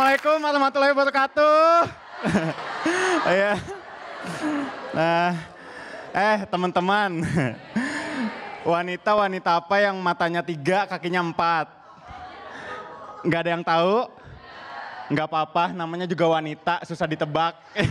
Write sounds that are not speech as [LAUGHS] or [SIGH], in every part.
Assalamualaikum warahmatullahi wabarakatuh. [LAUGHS] ya. nah, eh teman-teman, wanita-wanita apa yang matanya tiga, kakinya empat? Gak ada yang tahu? Gak apa-apa, namanya juga wanita, susah ditebak. [LAUGHS]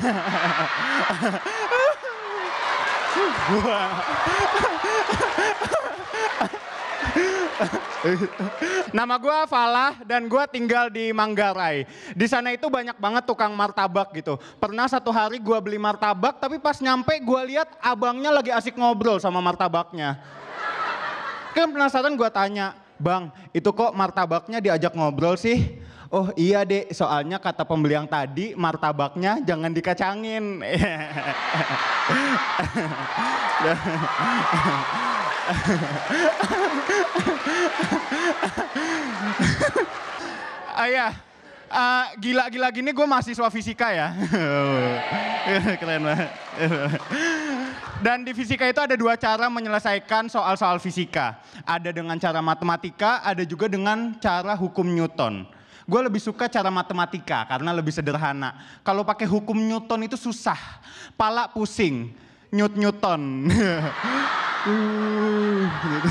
[LAUGHS] Nama gue Falah dan gue tinggal di Manggarai. Di sana itu banyak banget tukang martabak gitu. Pernah satu hari gue beli martabak tapi pas nyampe gue lihat abangnya lagi asik ngobrol sama martabaknya. Kan penasaran gue tanya, Bang itu kok martabaknya diajak ngobrol sih? Oh iya deh, soalnya kata pembeli yang tadi martabaknya jangan dikacangin. [LAUGHS] [LAUGHS] Ah uh, gila-gila gini gue mahasiswa fisika ya. [LAUGHS] Keren banget. Dan di fisika itu ada dua cara menyelesaikan soal-soal fisika. Ada dengan cara matematika, ada juga dengan cara hukum Newton. Gue lebih suka cara matematika karena lebih sederhana. Kalau pakai hukum Newton itu susah, pala pusing, Newt Newton. [LAUGHS] Hmm, gitu.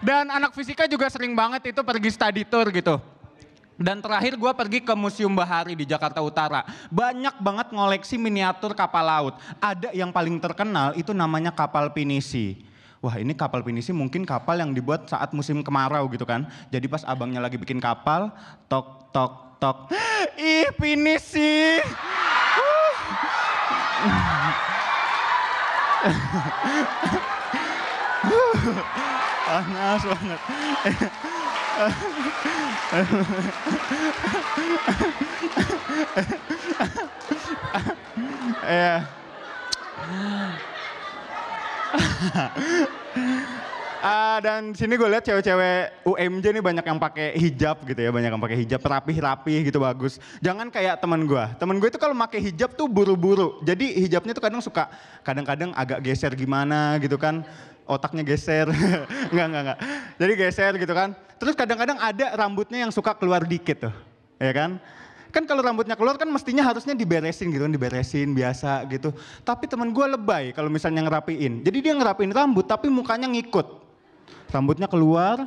Dan anak fisika juga sering banget itu pergi study tour gitu. Dan terakhir gue pergi ke Museum Bahari di Jakarta Utara. Banyak banget ngoleksi miniatur kapal laut. Ada yang paling terkenal itu namanya kapal pinisi. Wah ini kapal pinisi mungkin kapal yang dibuat saat musim kemarau gitu kan. Jadi pas abangnya lagi bikin kapal, tok tok tok. Ih pinisi. Anna zwanger. ja. uh, dan sini gue lihat cewek-cewek UMJ nih banyak yang pakai hijab gitu ya, banyak yang pakai hijab rapi-rapi gitu bagus. Jangan kayak teman gue. Teman gue itu kalau pakai hijab tuh buru-buru. Jadi hijabnya tuh kadang suka kadang-kadang agak geser gimana gitu kan. Otaknya geser. enggak, [LAUGHS] enggak, enggak. Jadi geser gitu kan. Terus kadang-kadang ada rambutnya yang suka keluar dikit tuh. Ya kan? kan kalau rambutnya keluar kan mestinya harusnya diberesin gitu kan diberesin biasa gitu tapi teman gue lebay kalau misalnya ngerapiin jadi dia ngerapiin rambut tapi mukanya ngikut Rambutnya keluar.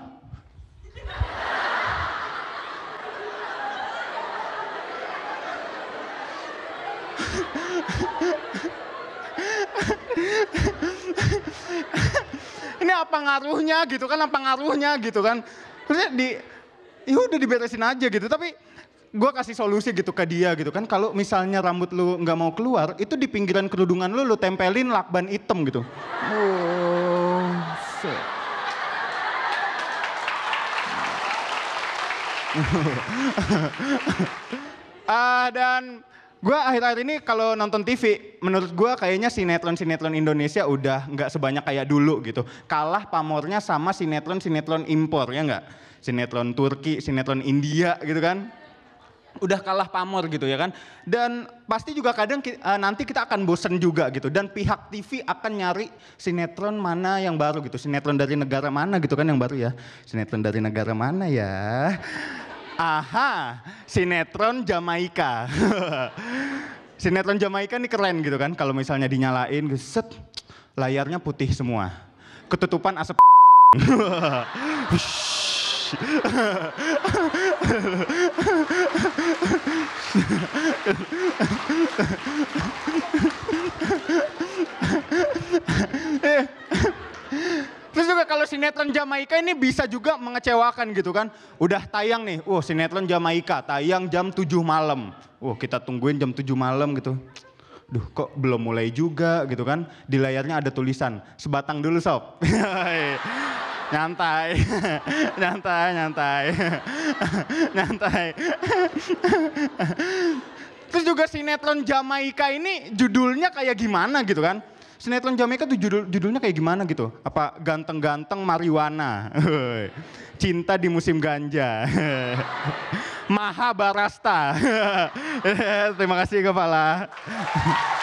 Ini apa ngaruhnya gitu kan, apa ngaruhnya gitu kan. Terusnya di, ya udah diberesin aja gitu. Tapi gue kasih solusi gitu ke dia gitu kan kalau misalnya rambut lu gak mau keluar itu di pinggiran kerudungan lu lu tempelin lakban hitam gitu oh shit. uh, [LAUGHS] dan gue akhir-akhir ini kalau nonton TV, menurut gue kayaknya sinetron-sinetron Indonesia udah nggak sebanyak kayak dulu gitu. Kalah pamornya sama sinetron-sinetron impor ya nggak? Sinetron Turki, sinetron India gitu kan? Udah kalah pamor gitu ya kan? Dan pasti juga kadang uh, nanti kita akan bosen juga gitu. Dan pihak TV akan nyari sinetron mana yang baru gitu. Sinetron dari negara mana gitu kan yang baru ya. Sinetron dari negara mana ya. Aha, sinetron Jamaika. [LAUGHS] sinetron Jamaika ini keren gitu kan. Kalau misalnya dinyalain, gitu, set, layarnya putih semua. Ketutupan asap. [LAUGHS] [LAUGHS] sinetron Jamaika ini bisa juga mengecewakan gitu kan. Udah tayang nih, wah oh, sinetron Jamaika tayang jam 7 malam. Wah oh, kita tungguin jam 7 malam gitu. Duh kok belum mulai juga gitu kan. Di layarnya ada tulisan, sebatang dulu sob. [LAUGHS] [LAUGHS] nyantai, nyantai, [LAUGHS] nyantai, nyantai. Terus juga sinetron Jamaika ini judulnya kayak gimana gitu kan sinetron Jamaika tuh judul, judulnya kayak gimana gitu? Apa ganteng-ganteng mariwana, cinta di musim ganja, [LAUGHS] maha barasta. [LAUGHS] Terima kasih kepala. [LAUGHS]